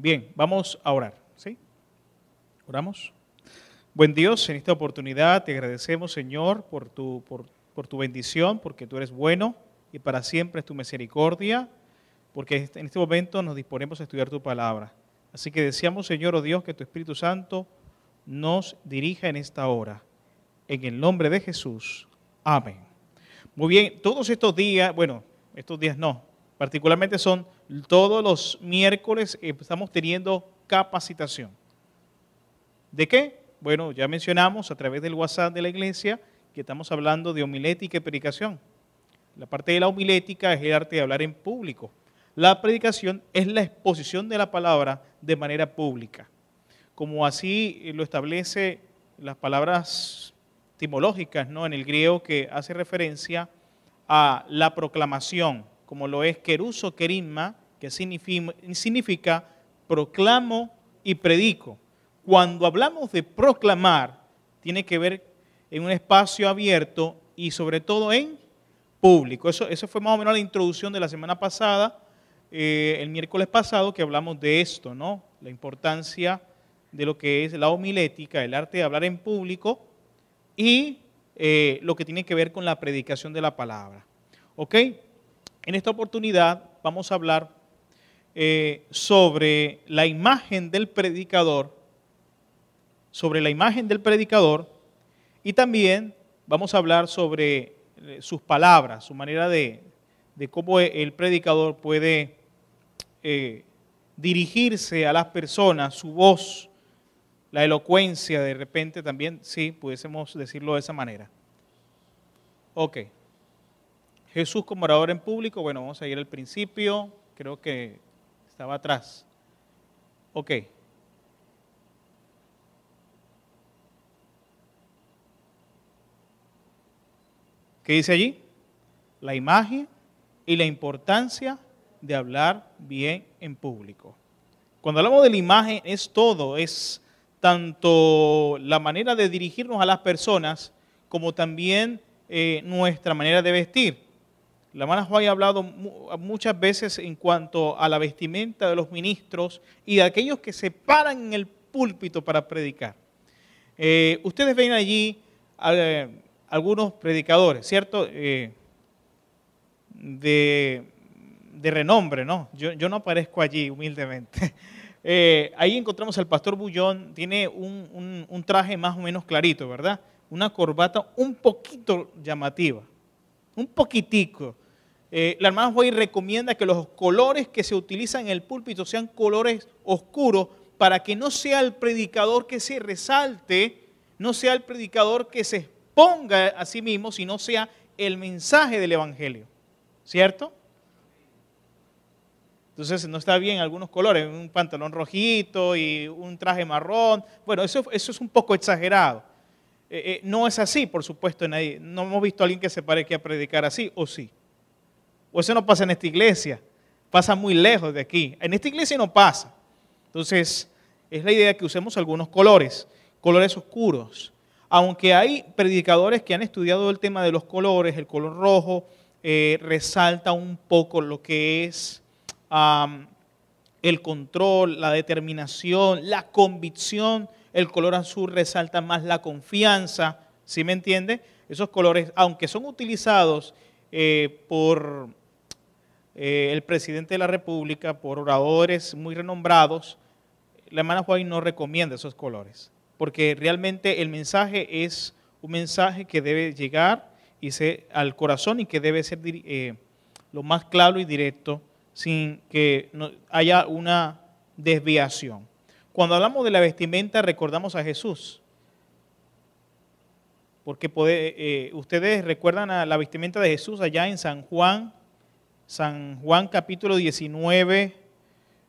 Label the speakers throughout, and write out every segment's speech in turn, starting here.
Speaker 1: Bien, vamos a orar, ¿sí? Oramos. Buen Dios, en esta oportunidad te agradecemos, Señor, por tu, por, por tu bendición, porque tú eres bueno y para siempre es tu misericordia, porque este, en este momento nos disponemos a estudiar tu palabra. Así que deseamos, Señor, oh Dios, que tu Espíritu Santo nos dirija en esta hora. En el nombre de Jesús. Amén. Muy bien, todos estos días, bueno, estos días no, Particularmente son todos los miércoles eh, estamos teniendo capacitación. ¿De qué? Bueno, ya mencionamos a través del WhatsApp de la iglesia que estamos hablando de homilética y predicación. La parte de la homilética es el arte de hablar en público. La predicación es la exposición de la palabra de manera pública. Como así lo establece las palabras etimológicas, ¿no? En el griego que hace referencia a la proclamación, como lo es queruso querisma, que significa proclamo y predico. Cuando hablamos de proclamar, tiene que ver en un espacio abierto y sobre todo en público. Eso, eso fue más o menos la introducción de la semana pasada, eh, el miércoles pasado, que hablamos de esto, ¿no? La importancia de lo que es la homilética, el arte de hablar en público y eh, lo que tiene que ver con la predicación de la palabra. ¿Ok? En esta oportunidad vamos a hablar eh, sobre la imagen del predicador, sobre la imagen del predicador y también vamos a hablar sobre eh, sus palabras, su manera de, cómo e, el predicador puede eh, dirigirse a las personas, su voz, la elocuencia de repente también, sí, pudiésemos decirlo de esa manera. Ok. Jesús como orador en público, bueno, vamos a ir al principio, creo que estaba atrás. Ok. ¿Qué dice allí? La imagen y la importancia de hablar bien en público. Cuando hablamos de la imagen es todo, es tanto la manera de dirigirnos a las personas como también eh, nuestra manera de vestir. La hermana Juan ha hablado muchas veces en cuanto a la vestimenta de los ministros y de aquellos que se paran en el púlpito para predicar. Eh, ustedes ven allí eh, algunos predicadores, ¿cierto? Eh, de, renombre, ¿no? Yo, no aparezco allí humildemente. ahí encontramos al pastor Bullón, tiene un, un traje más o menos clarito, ¿verdad? Una corbata un poquito llamativa un poquitico. Eh, la hermana Hoy recomienda que los colores que se utilizan en el púlpito sean colores oscuros para que no sea el predicador que se resalte, no sea el predicador que se exponga a sí mismo, sino sea el mensaje del Evangelio. ¿Cierto? Entonces no está bien algunos colores, un pantalón rojito y un traje marrón. Bueno, eso, eso es un poco exagerado. Eh, eh, no es así, por supuesto, ahí No hemos visto a alguien que se pare aquí a predicar así, o sí. O eso no pasa en esta iglesia, pasa muy lejos de aquí. En esta iglesia no pasa. Entonces, es la idea que usemos algunos colores, colores oscuros. Aunque hay predicadores que han estudiado el tema de los colores, el color rojo eh, resalta un poco lo que es el control, la determinación, la convicción el color azul resalta más la confianza, ¿sí me entiende? Esos colores, aunque son utilizados eh, por eh, el presidente de la República, por oradores muy renombrados, la hermana Juárez no recomienda esos colores, porque realmente el mensaje es un mensaje que debe llegar y se, al corazón y que debe ser eh, lo más claro y directo sin que haya una desviación. Cuando hablamos de la vestimenta recordamos a Jesús. Porque eh, ustedes recuerdan a la vestimenta de Jesús allá en San Juan, San Juan capítulo 19,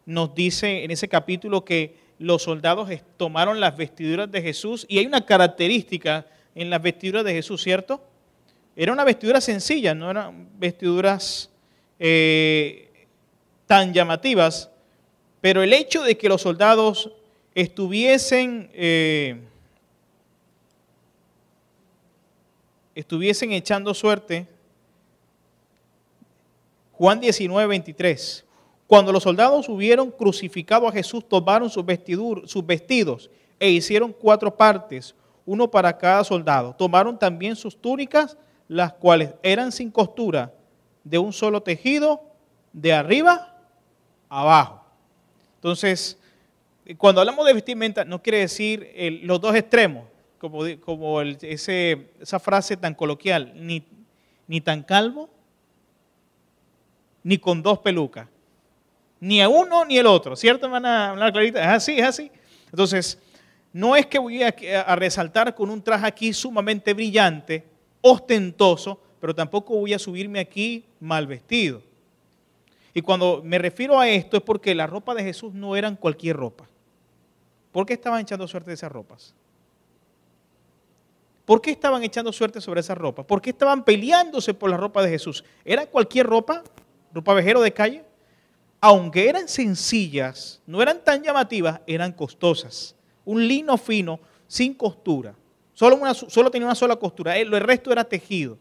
Speaker 1: nos dice en ese capítulo que los soldados tomaron las vestiduras de Jesús y hay una característica en las vestiduras de Jesús, ¿cierto? Era una vestidura sencilla, no eran vestiduras eh, tan llamativas, pero el hecho de que los soldados estuviesen, eh, estuviesen echando suerte. Juan 19, 23. Cuando los soldados hubieron crucificado a Jesús, tomaron sus, sus vestidos e hicieron cuatro partes, uno para cada soldado. Tomaron también sus túnicas, las cuales eran sin costura, de un solo tejido, de arriba abajo. Entonces, eh, cuando hablamos de vestimenta, no quiere decir eh, los dos extremos, como, esa frase tan coloquial, ni, tan calvo, ni con dos pelucas. Ni a uno ni el otro, ¿cierto, hermana, hablar Clarita? Es así, es así. Entonces, no es que voy a, a resaltar con un traje aquí sumamente brillante, ostentoso, pero tampoco voy a subirme aquí mal vestido. Y cuando me refiero a esto es porque la ropa de Jesús no eran cualquier ropa. ¿Por qué estaban echando suerte de esas ropas? ¿Por qué estaban echando suerte sobre esas ropas? ¿Por qué estaban peleándose por la ropa de Jesús? ¿Era cualquier ropa? ¿Ropa vejero de calle? Aunque eran sencillas, no eran tan llamativas, eran costosas. Un lino fino, sin costura. Solo, tenía una sola costura. El, resto era tejido.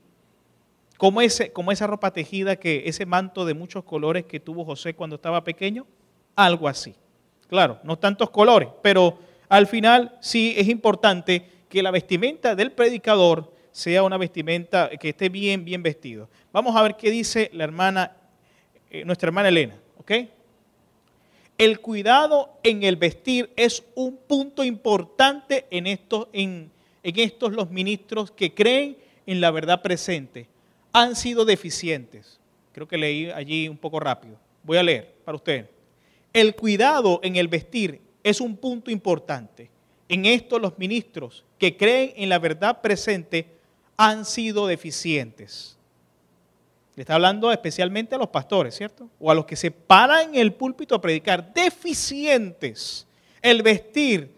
Speaker 1: Como, como esa ropa tejida, que ese manto de muchos colores que tuvo José cuando estaba pequeño, algo así claro, no tantos colores, pero al final sí es importante que la vestimenta del predicador sea una vestimenta que esté bien, bien vestido. Vamos a ver qué dice la hermana, eh, nuestra hermana Elena, El cuidado en el vestir es un punto importante en estos, en, en estos los ministros que creen en la verdad presente. Han sido deficientes. Creo que leí allí un poco rápido. Voy a leer para ustedes. El cuidado en el vestir es un punto importante. En esto los ministros que creen en la verdad presente han sido deficientes. Le está hablando especialmente a los pastores, ¿cierto? O a los que se paran en el púlpito a predicar. Deficientes. El vestir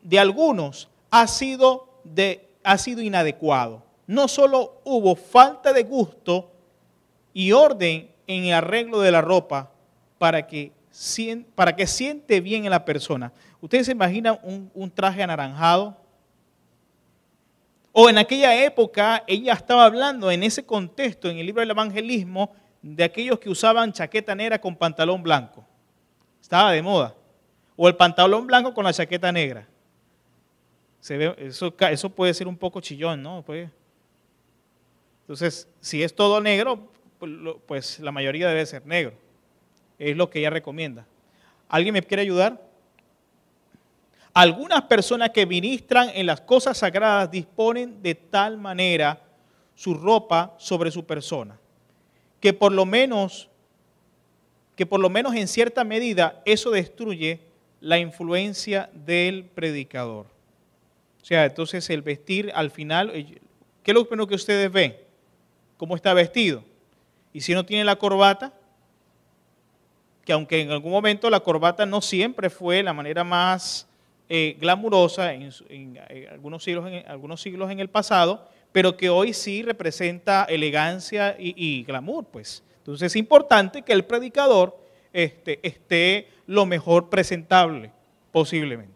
Speaker 1: de algunos ha sido, ha sido inadecuado. No solo hubo falta de gusto y orden en el arreglo de la ropa, para que, para que siente bien en la persona. ¿Ustedes se imaginan un, traje anaranjado? O en aquella época ella estaba hablando en ese contexto, en el libro del evangelismo, de aquellos que usaban chaqueta negra con pantalón blanco. Estaba de moda. O el pantalón blanco con la chaqueta negra. Se eso, eso, puede ser un poco chillón, ¿no? entonces, si es todo negro, pues, pues la mayoría debe ser negro es lo que ella recomienda. ¿Alguien me quiere ayudar? Algunas personas que ministran en las cosas sagradas disponen de tal manera su ropa sobre su persona, que por lo menos que por lo menos en cierta medida eso destruye la influencia del predicador. O sea, entonces el vestir al final, eh, ¿qué es lo primero que ustedes ven? ¿Cómo está vestido? Y si no tiene la corbata, que aunque en algún momento la corbata no siempre fue la manera más eh, glamurosa en, eh, algunos siglos, en algunos siglos en el pasado, pero que hoy sí representa elegancia y, glamour, pues. Entonces es importante que el predicador este, esté lo mejor presentable posiblemente.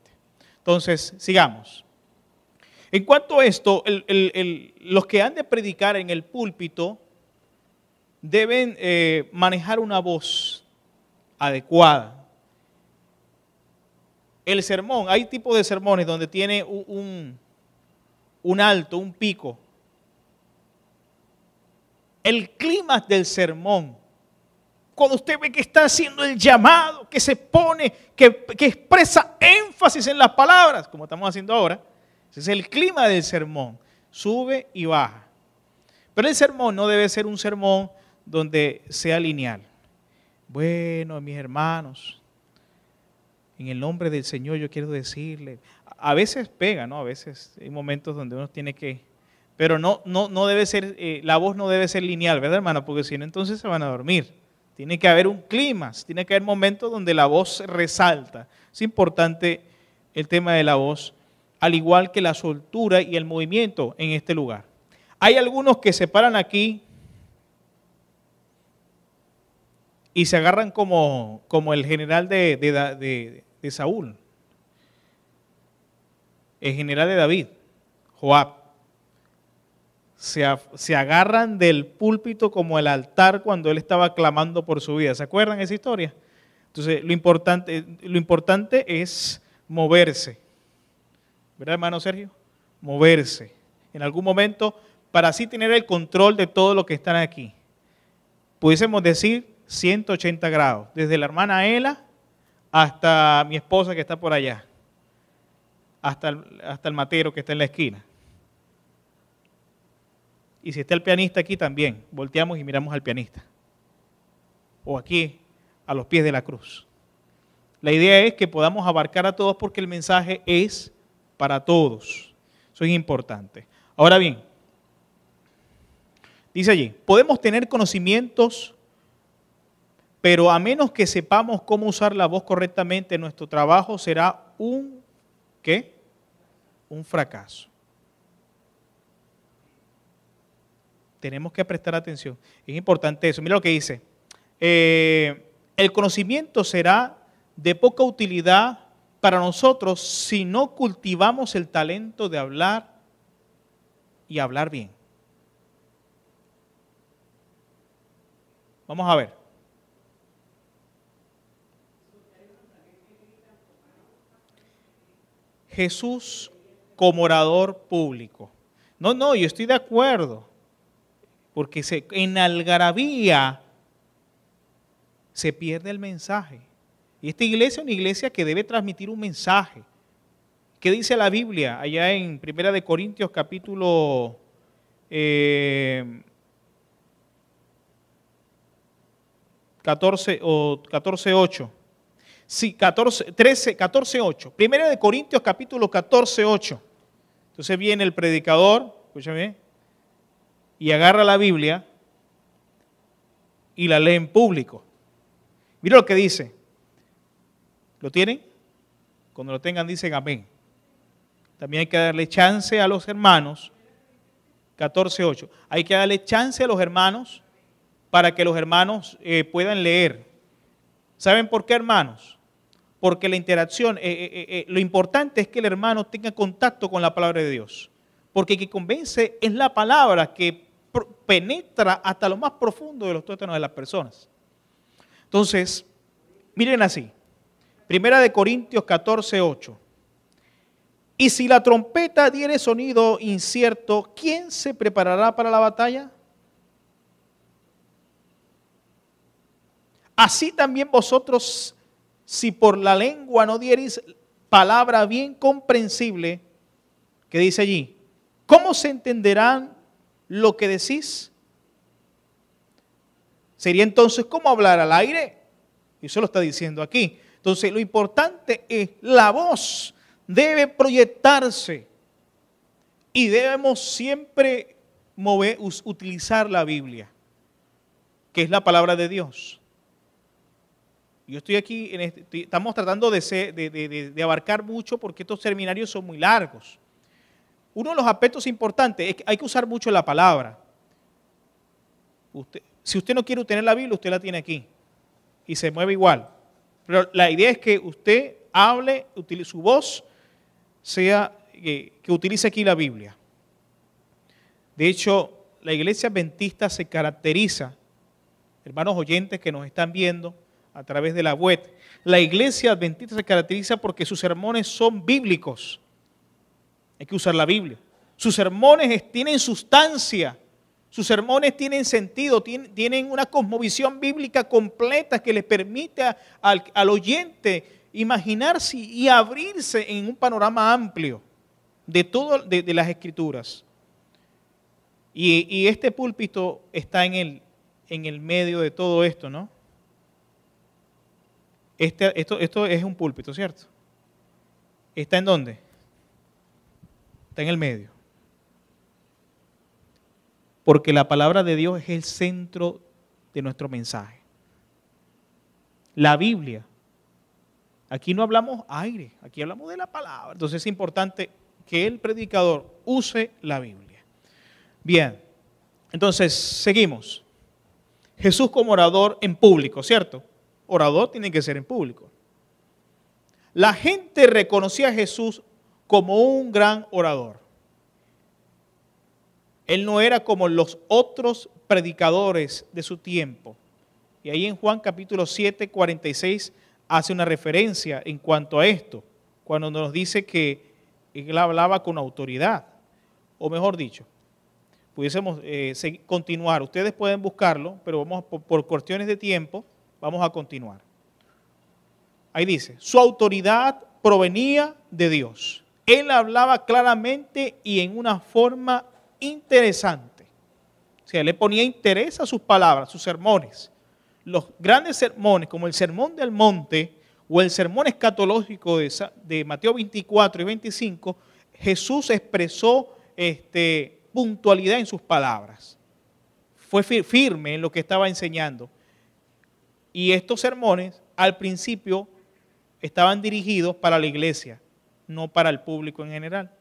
Speaker 1: Entonces, sigamos. En cuanto a esto, los que han de predicar en el púlpito deben eh, manejar una voz adecuada. El sermón, hay tipos de sermones donde tiene un, un, alto, un pico. El clima del sermón cuando usted ve que está haciendo el llamado, que se pone, que, que, expresa énfasis en las palabras, como estamos haciendo ahora, ese es el clima del sermón, sube y baja. Pero el sermón no debe ser un sermón donde sea lineal. Bueno, mis hermanos, en el nombre del Señor yo quiero decirle, a veces pega, ¿no? A veces hay momentos donde uno tiene que, pero no, no, no debe ser, eh, la voz no debe ser lineal, ¿verdad, hermano? Porque si no, entonces se van a dormir. Tiene que haber un clima, tiene que haber momentos donde la voz resalta. Es importante el tema de la voz, al igual que la soltura y el movimiento en este lugar. Hay algunos que se paran aquí y se agarran como, como el general de, Saúl, el general de David, Joab. Se, agarran del púlpito como el altar cuando él estaba clamando por su vida. ¿Se acuerdan esa historia? Entonces, lo importante, lo importante es moverse. ¿Verdad, hermano Sergio? Moverse. En algún momento, para así tener el control de todo lo que están aquí. Pudiésemos decir 180 grados, desde la hermana Ela hasta mi esposa que está por allá, hasta el, hasta el matero que está en la esquina. Y si está el pianista aquí también, volteamos y miramos al pianista. O aquí, a los pies de la cruz. La idea es que podamos abarcar a todos porque el mensaje es para todos. Eso es importante. Ahora bien, dice allí, podemos tener conocimientos pero a menos que sepamos cómo usar la voz correctamente, nuestro trabajo será un Un fracaso. Tenemos que prestar atención. Es importante eso. Mira lo que dice. Eh, el conocimiento será de poca utilidad para nosotros si no cultivamos el talento de hablar y hablar bien. Vamos a ver. Jesús como orador público. No, no, yo estoy de acuerdo, porque se, en algarabía se pierde el mensaje. Y esta iglesia es una iglesia que debe transmitir un mensaje. ¿Qué dice la Biblia allá en Primera de Corintios capítulo eh, o 14, 8? sí, 14, 13, 14, 8. Primera de Corintios capítulo 14, 8. Entonces viene el predicador, escúchame, y agarra la Biblia y la lee en público. Mira lo que dice. ¿Lo tienen? Cuando lo tengan dicen amén. También hay que darle chance a los hermanos. 14, 8, Hay que darle chance a los hermanos para que los hermanos eh, puedan leer. ¿Saben por qué, hermanos? porque la interacción, eh, eh, eh, lo importante es que el hermano tenga contacto con la palabra de Dios, porque que convence es la palabra que penetra hasta lo más profundo de los tuétanos de las personas. Entonces, miren así, Primera de Corintios 14, 8. Y si la trompeta diere sonido incierto, ¿quién se preparará para la batalla? Así también vosotros si por la lengua no dieris palabra bien comprensible, que dice allí, ¿cómo se entenderán lo que decís? Sería entonces como hablar al aire. Y eso lo está diciendo aquí. Entonces lo importante es la voz debe proyectarse y debemos siempre mover, utilizar la Biblia, que es la palabra de Dios. Yo estoy aquí, este, estamos tratando de, abarcar mucho porque estos seminarios son muy largos. Uno de los aspectos importantes es que hay que usar mucho la palabra. si usted no quiere tener la Biblia, usted la tiene aquí y se mueve igual. Pero la idea es que usted hable, su voz, sea que utilice aquí la Biblia. De hecho, la iglesia adventista se caracteriza, hermanos oyentes que nos están viendo, a través de la web. La iglesia adventista se caracteriza porque sus sermones son bíblicos. Hay que usar la Biblia. Sus sermones tienen sustancia. Sus sermones tienen sentido, tienen una cosmovisión bíblica completa que les permite al, oyente imaginarse y abrirse en un panorama amplio de todo las escrituras. Y, este púlpito está en el, en el medio de todo esto, ¿no? Este, esto, esto es un púlpito, ¿cierto? ¿Está en dónde? Está en el medio. Porque la palabra de Dios es el centro de nuestro mensaje. La Biblia. Aquí no hablamos aire, aquí hablamos de la palabra. Entonces es importante que el predicador use la Biblia. Bien, entonces seguimos. Jesús como orador en público, ¿cierto? orador tiene que ser en público. La gente reconocía a Jesús como un gran orador. Él no era como los otros predicadores de su tiempo. Y ahí en Juan capítulo 7, 46 hace una referencia en cuanto a esto, cuando nos dice que él hablaba con autoridad, o mejor dicho, pudiésemos eh, continuar. Ustedes pueden buscarlo, pero vamos por cuestiones de tiempo. Vamos a continuar. Ahí dice, su autoridad provenía de Dios. Él hablaba claramente y en una forma interesante. O sea, le ponía interés a sus palabras, sus sermones. Los grandes sermones, como el Sermón del Monte o el Sermón Escatológico de, Mateo 24 y 25, Jesús expresó este, puntualidad en sus palabras. Fue firme en lo que estaba enseñando. Y estos sermones al principio estaban dirigidos para la iglesia, no para el público en general.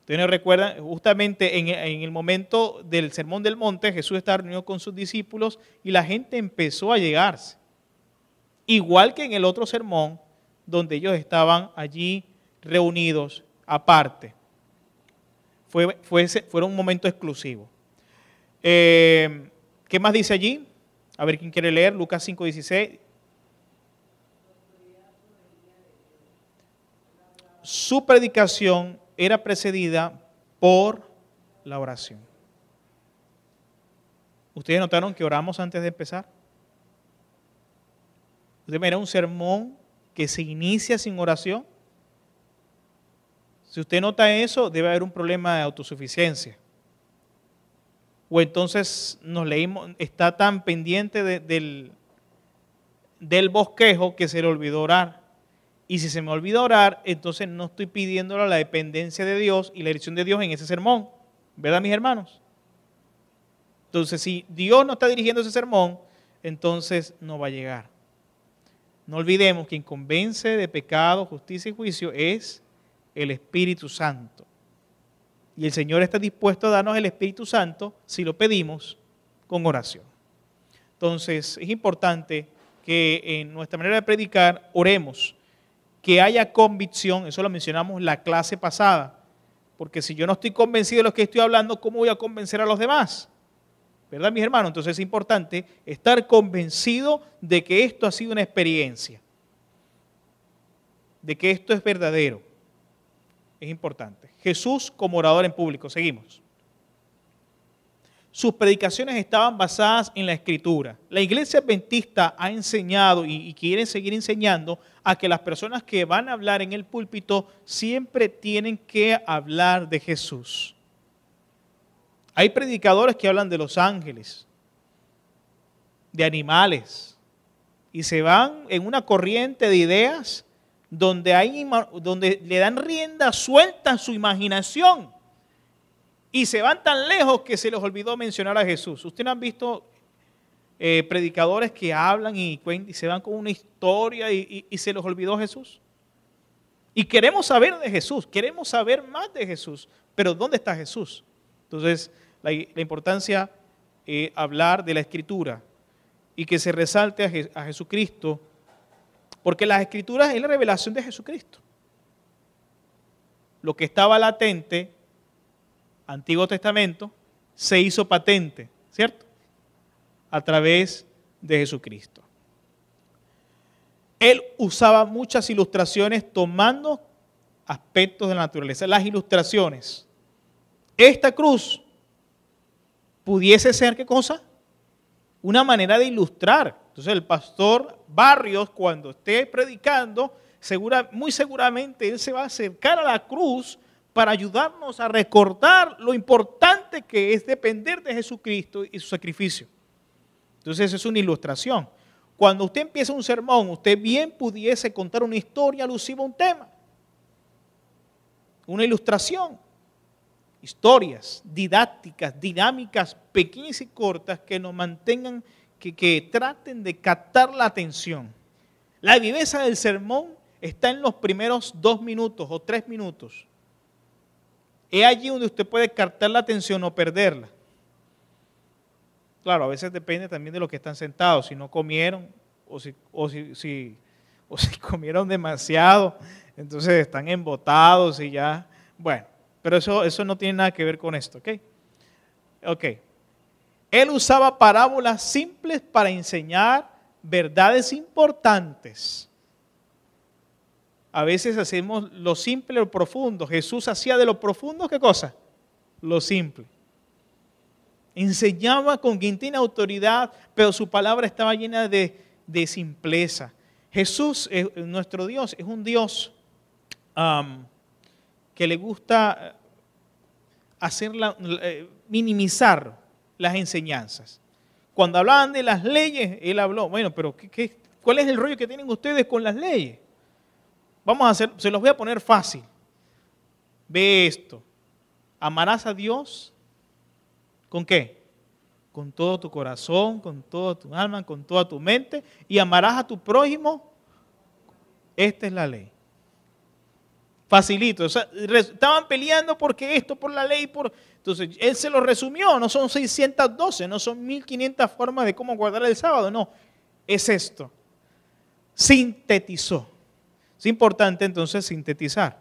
Speaker 1: Ustedes no recuerdan, justamente en, el momento del Sermón del Monte, Jesús estaba reunido con sus discípulos y la gente empezó a llegarse. Igual que en el otro sermón, donde ellos estaban allí reunidos aparte. Fue, fue, un momento exclusivo. Eh, ¿Qué más dice allí? A ver quién quiere leer, Lucas 5:16. Su predicación era precedida por la oración. ¿Ustedes notaron que oramos antes de empezar? Usted mira un sermón que se inicia sin oración. Si usted nota eso, debe haber un problema de autosuficiencia o entonces nos leímos, está tan pendiente del, del bosquejo que se le olvidó orar. Y si se me olvida orar, entonces no estoy pidiéndola la dependencia de Dios y la dirección de Dios en ese sermón. ¿Verdad, mis hermanos? Entonces, si Dios no está dirigiendo ese sermón, entonces no va a llegar. No olvidemos, quien convence de pecado, justicia y juicio es el Espíritu Santo. Y el Señor está dispuesto a darnos el Espíritu Santo si lo pedimos con oración. Entonces es importante que en nuestra manera de predicar oremos, que haya convicción, eso lo mencionamos la clase pasada, porque si yo no estoy convencido de lo que estoy hablando, ¿cómo voy a convencer a los demás? ¿Verdad, mis hermanos? Entonces es importante estar convencido de que esto ha sido una experiencia, de que esto es verdadero. Es importante. Jesús como orador en público. Seguimos. Sus predicaciones estaban basadas en la escritura. La iglesia adventista ha enseñado y, y quiere seguir enseñando a que las personas que van a hablar en el púlpito siempre tienen que hablar de Jesús. Hay predicadores que hablan de los ángeles, de animales, y se van en una corriente de ideas donde, donde le dan rienda suelta a su imaginación. Y se van tan lejos que se les olvidó mencionar a Jesús. Ustedes han visto eh, predicadores que hablan y, se van con una historia y, se les olvidó Jesús. Y queremos saber de Jesús, queremos saber más de Jesús, pero ¿dónde está Jesús? Entonces, la, importancia eh, hablar de la Escritura y que se resalte a, a Jesucristo porque las escrituras es la revelación de Jesucristo. Lo que estaba latente, Antiguo Testamento, se hizo patente, ¿cierto? A través de Jesucristo. Él usaba muchas ilustraciones tomando aspectos de la naturaleza, las ilustraciones. Esta cruz pudiese ser, ¿qué cosa? Una manera de ilustrar entonces el pastor Barrios, cuando esté predicando, segura, muy seguramente él se va a acercar a la cruz para ayudarnos a recordar lo importante que es depender de Jesucristo y su sacrificio. Entonces es una ilustración. Cuando usted empieza un sermón, usted bien pudiese contar una historia alusiva a un tema, una ilustración, historias didácticas, dinámicas, pequeñas y cortas que nos mantengan que, traten de captar la atención. La viveza del sermón está en los primeros dos minutos o tres minutos. Es allí donde usted puede captar la atención o perderla. Claro, a veces depende también de los que están sentados, si no comieron o si, o comieron demasiado, entonces están embotados y ya. Bueno, pero eso, eso no tiene nada que ver con esto, ¿ok? Ok. Él usaba parábolas simples para enseñar verdades importantes. A veces hacemos lo simple o lo profundo. Jesús hacía de lo profundo qué cosa? Lo simple. Enseñaba con tiene autoridad, pero su palabra estaba llena de, simpleza. Jesús, nuestro Dios, es un Dios que le gusta eh, hacer eh, minimizar las enseñanzas. Cuando hablaban de las leyes, él habló, bueno, pero ¿qué, cuál es el rollo que tienen ustedes con las leyes? Vamos a hacer, se los voy a poner fácil. Ve esto. Amarás a Dios con qué? Con todo tu corazón, con toda tu alma, con toda tu mente y amarás a tu prójimo. Esta es la ley. Facilito. estaban peleando porque esto, por la ley, por entonces, él se lo resumió, no son 612, no son 1500 formas de cómo guardar el sábado, no, es esto. Sintetizó. Es importante entonces sintetizar.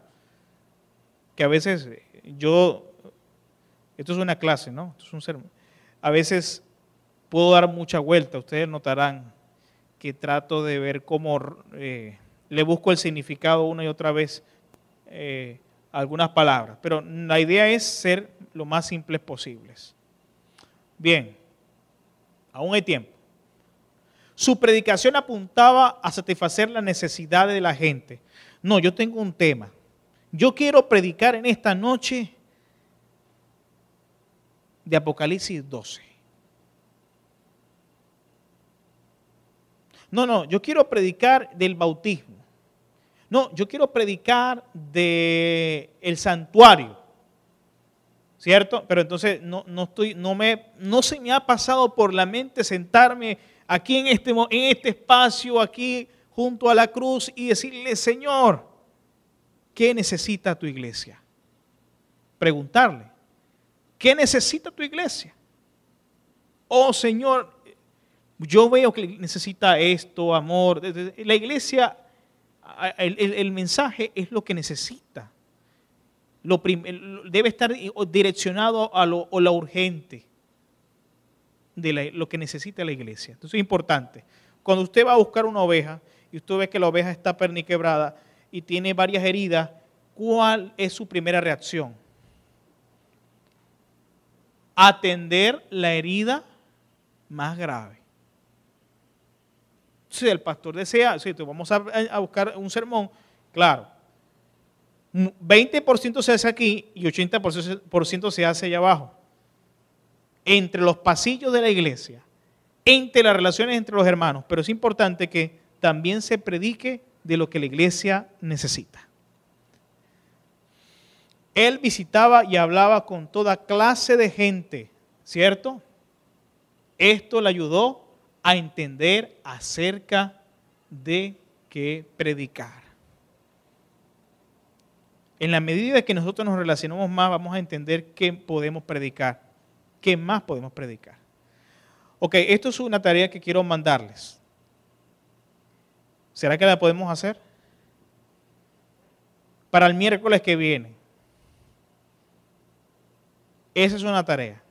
Speaker 1: Que a veces yo, esto es una clase, ¿no? Esto es un sermón. A veces puedo dar mucha vuelta, ustedes notarán que trato de ver cómo eh, le busco el significado una y otra vez. Eh, algunas palabras, pero la idea es ser lo más simples posibles. Bien, aún hay tiempo. Su predicación apuntaba a satisfacer las necesidades de la gente. No, yo tengo un tema. Yo quiero predicar en esta noche de Apocalipsis 12. No, no, yo quiero predicar del bautismo. No, yo quiero predicar de el santuario. ¿Cierto? Pero entonces no, estoy, no, me, no se me ha pasado por la mente sentarme aquí en este, en este espacio, aquí junto a la cruz y decirle, Señor, ¿qué necesita tu iglesia? Preguntarle, ¿qué necesita tu iglesia? Oh Señor, yo veo que necesita esto, amor. La iglesia el, mensaje es lo que necesita. debe estar direccionado a lo, urgente de lo que necesita la iglesia. Entonces es importante. Cuando usted va a buscar una oveja y usted ve que la oveja está perniquebrada y tiene varias heridas, ¿cuál es su primera reacción? Atender la herida más grave si el pastor desea, si vamos a, eh, a buscar un sermón, claro, 20% mm, se hace aquí y 80% se hace allá abajo. Entre los pasillos de la iglesia, entre las relaciones entre los hermanos, pero es importante que también se predique de lo que la iglesia necesita. Él visitaba y hablaba con toda clase de gente, ¿cierto? Esto le ayudó a entender acerca de qué predicar. En la medida que nosotros nos relacionamos más, vamos a entender qué podemos predicar, qué más podemos predicar. Ok, esto es una tarea que quiero mandarles. ¿Será que la podemos hacer? Para el miércoles que viene. Esa es una tarea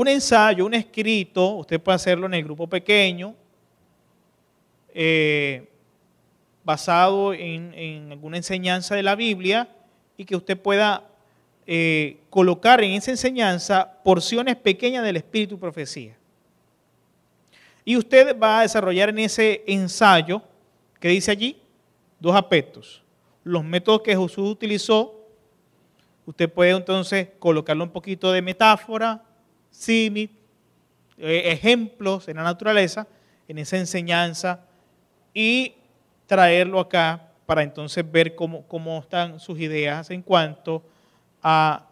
Speaker 1: un ensayo, un escrito, usted puede hacerlo en el grupo pequeño, eh, basado en, alguna enseñanza de la Biblia y que usted pueda eh, colocar en esa enseñanza porciones pequeñas del Espíritu y Profecía. Y usted va a desarrollar en ese ensayo que dice allí dos aspectos. Los métodos que Jesús utilizó, usted puede entonces colocarle un poquito de metáfora, símil, eh, ejemplos en la naturaleza, en esa enseñanza, y traerlo acá para entonces ver cómo, están sus ideas en cuanto a...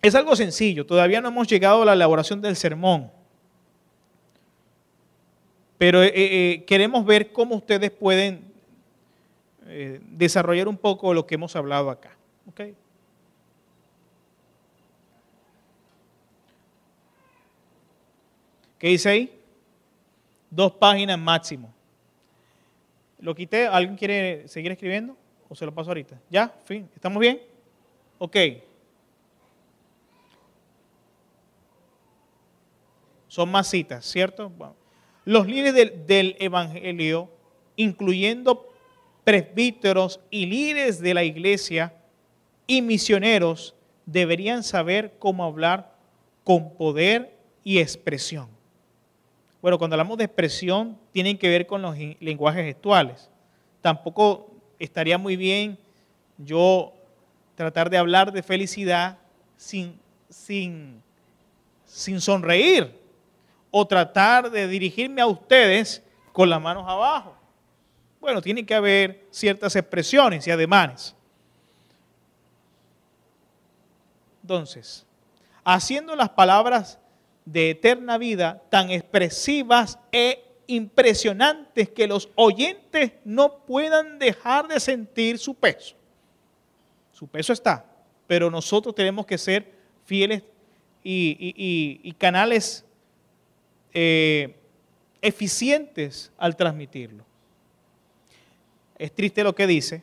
Speaker 1: Es algo sencillo, todavía no hemos llegado a la elaboración del sermón, pero eh, eh, queremos ver cómo ustedes pueden desarrollar un poco lo que hemos hablado acá. ¿okay? ¿Qué dice ahí? Dos páginas máximo. Lo quité. ¿Alguien quiere seguir escribiendo? ¿O se lo paso ahorita? ¿Ya? ¿Fin? ¿Estamos bien? Ok. Son más citas, ¿cierto? Los líderes del Evangelio, incluyendo presbíteros y líderes de la iglesia y misioneros, deberían saber cómo hablar con poder y expresión. Bueno, cuando hablamos de expresión, tienen que ver con los lenguajes gestuales. Tampoco estaría muy bien yo tratar de hablar de felicidad sin, sin, sin sonreír o tratar de dirigirme a ustedes con las manos abajo. Bueno, tiene que haber ciertas expresiones y ademanes. Entonces, haciendo las palabras de eterna vida tan expresivas e impresionantes que los oyentes no puedan dejar de sentir su peso. Su peso está, pero nosotros tenemos que ser fieles y, canales eh, eficientes al transmitirlo. Es triste lo que dice.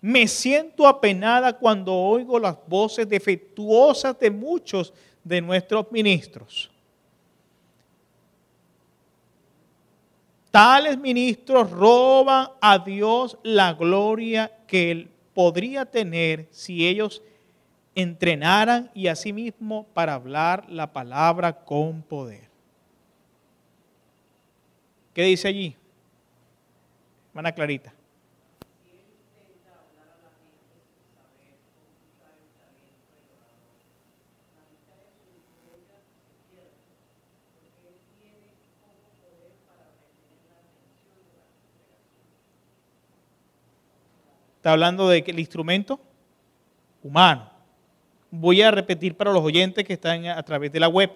Speaker 1: Me siento apenada cuando oigo las voces defectuosas de muchos de nuestros ministros. Tales ministros roban a Dios la gloria que él podría tener si ellos entrenaran y asimismo sí para hablar la palabra con poder. ¿Qué dice allí? Hermana Clarita. Está hablando del el instrumento humano. Voy a repetir para los oyentes que están a través de la web.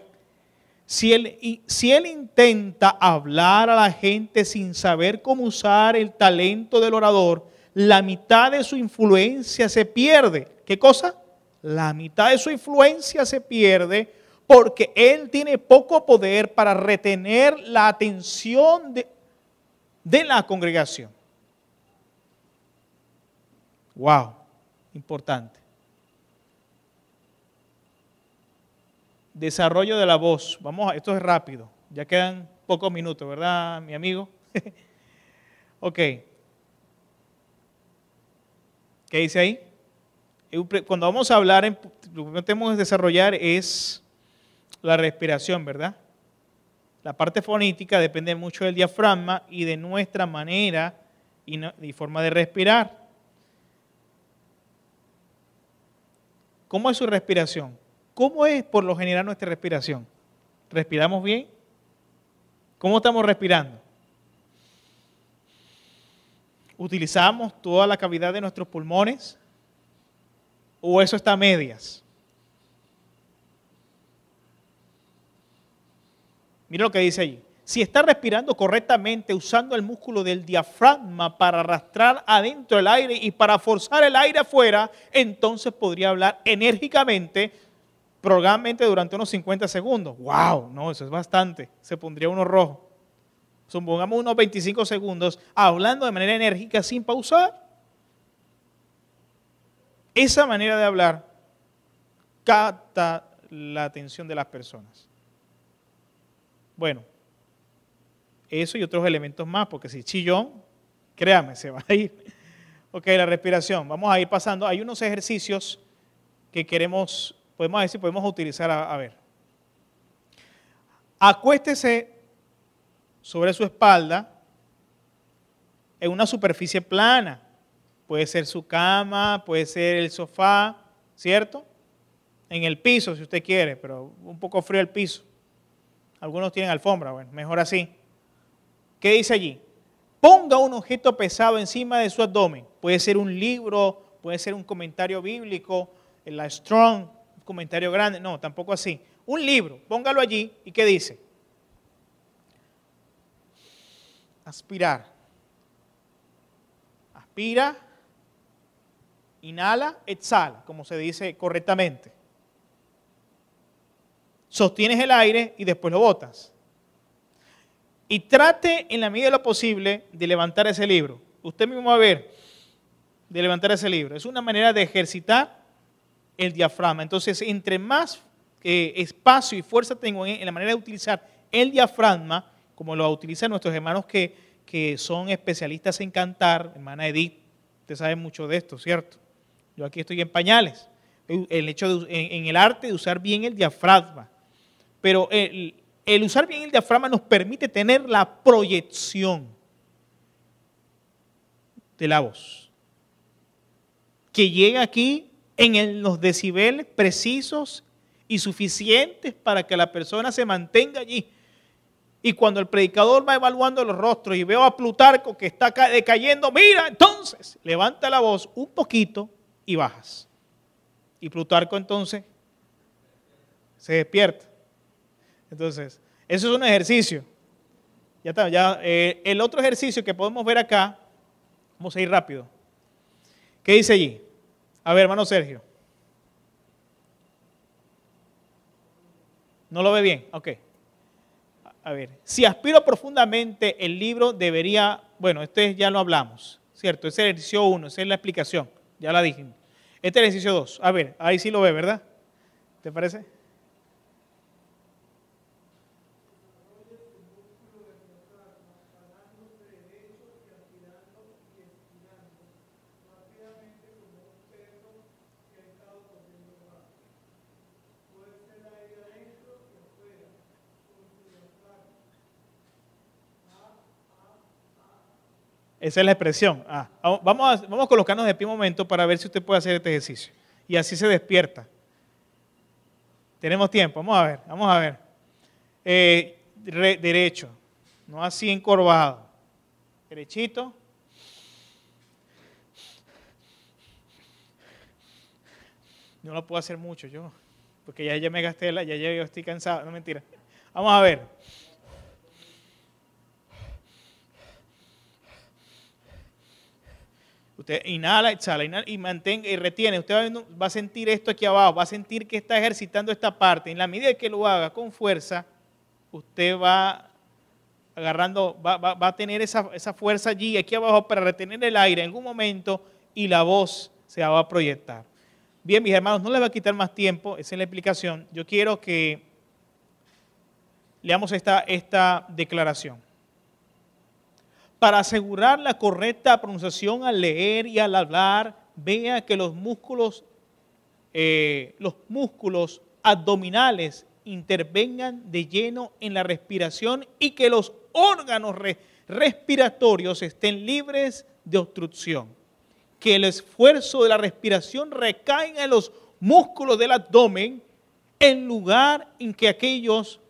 Speaker 1: Si él, si él intenta hablar a la gente sin saber cómo usar el talento del orador, la mitad de su influencia se pierde. ¿Qué cosa? La mitad de su influencia se pierde porque él tiene poco poder para retener la atención de, de la congregación. Wow, importante. Desarrollo de la voz. Vamos, esto es rápido. Ya quedan pocos minutos, ¿verdad, mi amigo? ok. ¿Qué dice ahí? Cuando vamos a hablar, em, lo que tenemos que desarrollar es la respiración, ¿verdad? La parte fonética depende mucho del diafragma y de nuestra manera y forma de respirar. ¿Cómo es su respiración? ¿Cómo es por lo general nuestra respiración? ¿Respiramos bien? ¿Cómo estamos respirando? ¿Utilizamos toda la cavidad de nuestros pulmones? ¿O eso está a medias? Mira lo que dice allí si está respirando correctamente usando el músculo del diafragma para arrastrar adentro el aire y para forzar el aire afuera, entonces podría hablar enérgicamente, probablemente durante unos 50 segundos. ¡Wow! No, eso es bastante. Se pondría uno rojo. Supongamos unos 25 segundos hablando de manera enérgica sin pausar. Esa manera de hablar capta la atención de las personas. Bueno, eso y otros elementos más, porque si chillón, créame, se va a ir. Ok, la respiración. Vamos a ir pasando. Hay unos ejercicios que queremos, podemos decir, podemos utilizar a, ver. Acuéstese sobre su espalda en una superficie plana. Puede ser su cama, puede ser el sofá, ¿cierto? En el piso, si usted quiere, pero un poco frío el piso. Algunos tienen alfombra, bueno, mejor así. ¿Qué dice allí? Ponga un objeto pesado encima de su abdomen. Puede ser un libro, puede ser un comentario bíblico, el Strong, un comentario grande. No, tampoco así. Un libro, póngalo allí y ¿qué dice? Aspirar. Aspira, inhala, exhala, como se dice correctamente. Sostienes el aire y después lo botas y trate en la medida de lo posible de levantar ese libro. Usted mismo va a ver de levantar ese libro. Es una manera de ejercitar el diafragma. Entonces, entre más eh, espacio y fuerza tengo en, la manera de utilizar el diafragma, como lo utilizan nuestros hermanos que, son especialistas en cantar, hermana Edith, usted sabe mucho de esto, ¿cierto? Yo aquí estoy en pañales. El hecho de, en, en el arte de usar bien el diafragma. Pero el, el usar bien el diafragma nos permite tener la proyección de la voz, que llega aquí en los decibeles precisos y suficientes para que la persona se mantenga allí. Y cuando el predicador va evaluando los rostros y veo a Plutarco que está decayendo, mira, entonces levanta la voz un poquito y bajas. Y Plutarco entonces se despierta. Entonces, eso es un ejercicio. Ya está, ya, eh, el otro ejercicio que podemos ver acá, vamos a ir rápido. ¿Qué dice allí? A ver, hermano Sergio. ¿No lo ve bien? Ok. A ver, si aspiro profundamente el libro debería, bueno, este ya lo hablamos, ¿cierto? Ese ejercicio 1, esa es la explicación, ya la dije. Este ejercicio 2, a ver, ahí sí lo ve, ¿verdad? ¿Te parece? Esa es la expresión. Ah, vamos, a, vamos colocarnos de pie un momento para ver si usted puede hacer este ejercicio. Y así se despierta. Tenemos tiempo, vamos a ver, vamos a ver. Eh, derecho, no así encorvado. Derechito. No lo puedo hacer mucho yo, porque ya, ya me gasté la, ya, ya yo estoy cansado, no mentira. Vamos a ver. Usted inhala, exhala, y mantenga y retiene. Usted va, a sentir esto aquí abajo, va a sentir que está ejercitando esta parte. En la medida que lo haga con fuerza, usted va agarrando, va, a tener esa, fuerza allí, aquí abajo, para retener el aire en algún momento y la voz se va a proyectar. Bien, mis hermanos, no les va a quitar más tiempo, esa es la explicación. Yo quiero que leamos esta, esta declaración. Para asegurar la correcta pronunciación al leer y al hablar, vea que los músculos, eh, los músculos abdominales intervengan de lleno en la respiración y que los órganos respiratorios estén libres de obstrucción. Que el esfuerzo de la respiración recaiga en los músculos del abdomen en lugar en que aquellos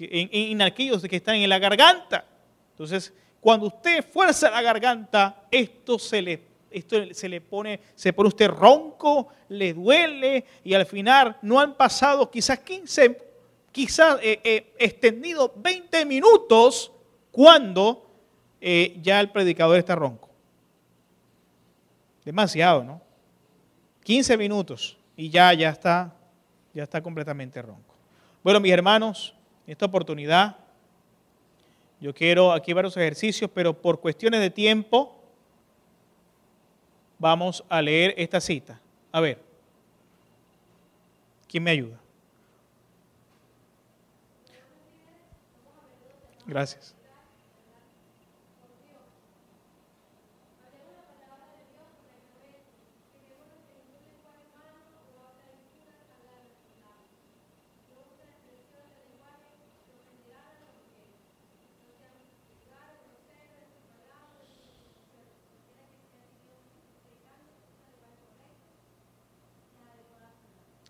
Speaker 1: en, en, aquellos que están en la garganta. Entonces, cuando usted fuerza la garganta, esto se le, esto se le pone, se pone usted ronco, le duele y al final no han pasado quizás 15, quizás eh, eh, extendido 20 minutos cuando eh, ya el predicador está ronco. Demasiado, ¿no? 15 minutos y ya, ya está, ya está completamente ronco. Bueno, mis hermanos, en esta oportunidad yo quiero aquí varios ejercicios, pero por cuestiones de tiempo vamos a leer esta cita. A ver, ¿quién me ayuda? Gracias.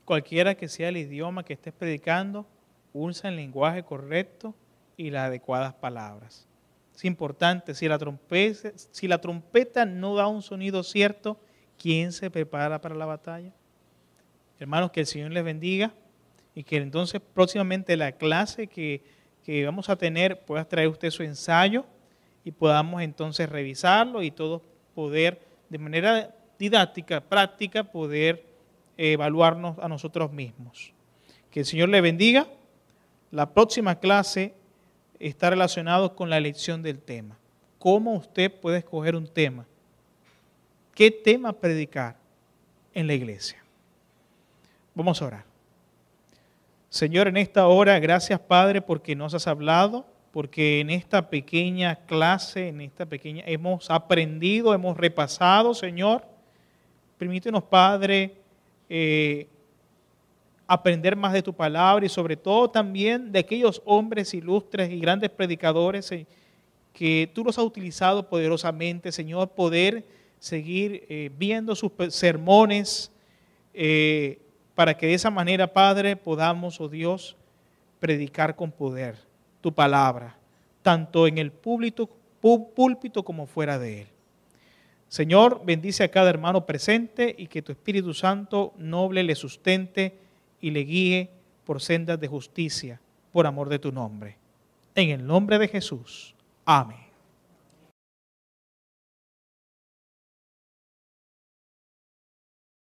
Speaker 1: Cualquiera que sea el idioma que estés predicando, usa el lenguaje correcto y las adecuadas palabras. Es importante, si la, trompeta, si la trompeta no da un sonido cierto, ¿quién se prepara para la batalla? Hermanos, que el Señor les bendiga y que entonces próximamente la clase que, que vamos a tener pueda traer usted su ensayo y podamos entonces revisarlo y todos poder de manera didáctica, práctica, poder evaluarnos a nosotros mismos. Que el Señor le bendiga. La próxima clase está relacionada con la elección del tema. ¿Cómo usted puede escoger un tema? ¿Qué tema predicar en la iglesia? Vamos a orar. Señor, en esta hora, gracias Padre porque nos has hablado, porque en esta pequeña clase, en esta pequeña, hemos aprendido, hemos repasado, Señor. Permítenos, Padre, eh, aprender más de tu palabra y sobre todo también de aquellos hombres ilustres y grandes predicadores eh, que tú los has utilizado poderosamente, Señor, poder seguir eh, viendo sus sermones para que de esa manera, Padre, podamos, oh Dios, predicar con poder tu palabra, tanto en el púlpito como fuera de él. Señor, bendice a cada hermano presente y que tu Espíritu Santo noble le sustente y le guíe por sendas de justicia, por amor de tu nombre. En el nombre de Jesús. Amén.